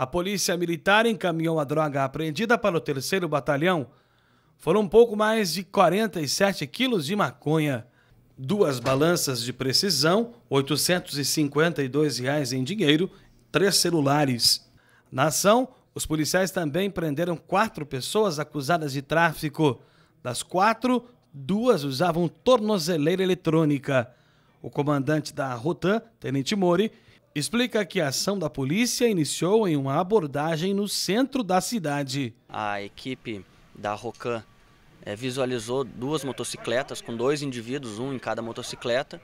A polícia militar encaminhou a droga apreendida para o terceiro batalhão. Foram pouco mais de 47 quilos de maconha, duas balanças de precisão, R$ 852 reais em dinheiro, três celulares. Na ação, os policiais também prenderam quatro pessoas acusadas de tráfico. Das quatro, duas usavam tornozeleira eletrônica. O comandante da Rotan, Tenente Mori, explica que a ação da polícia iniciou em uma abordagem no centro da cidade. A equipe da Rocan é, visualizou duas motocicletas com dois indivíduos, um em cada motocicleta,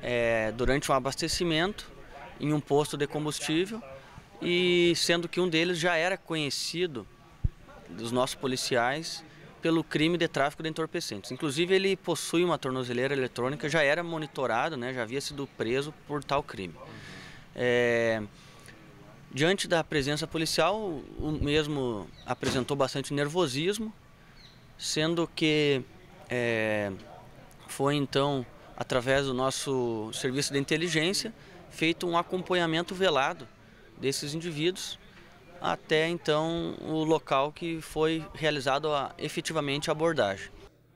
é, durante um abastecimento em um posto de combustível e sendo que um deles já era conhecido dos nossos policiais pelo crime de tráfico de entorpecentes. Inclusive ele possui uma tornozeleira eletrônica, já era monitorado, né, já havia sido preso por tal crime. É, diante da presença policial, o mesmo apresentou bastante nervosismo, sendo que é, foi então, através do nosso serviço de inteligência, feito um acompanhamento velado desses indivíduos até então o local que foi realizado a, efetivamente a abordagem.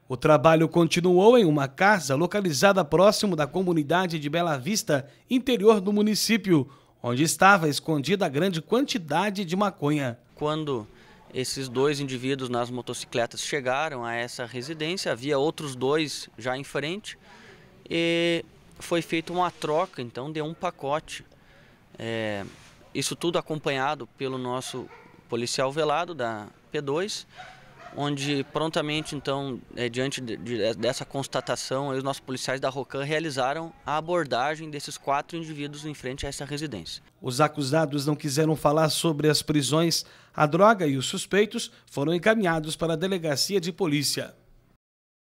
O trabalho continuou em uma casa localizada próximo da comunidade de Bela Vista, interior do município, onde estava escondida a grande quantidade de maconha. Quando esses dois indivíduos nas motocicletas chegaram a essa residência, havia outros dois já em frente, e foi feita uma troca então de um pacote. É, isso tudo acompanhado pelo nosso policial velado da P2 onde prontamente, então, é, diante de, de, dessa constatação, os nossos policiais da ROCAN realizaram a abordagem desses quatro indivíduos em frente a essa residência. Os acusados não quiseram falar sobre as prisões, a droga e os suspeitos foram encaminhados para a delegacia de polícia.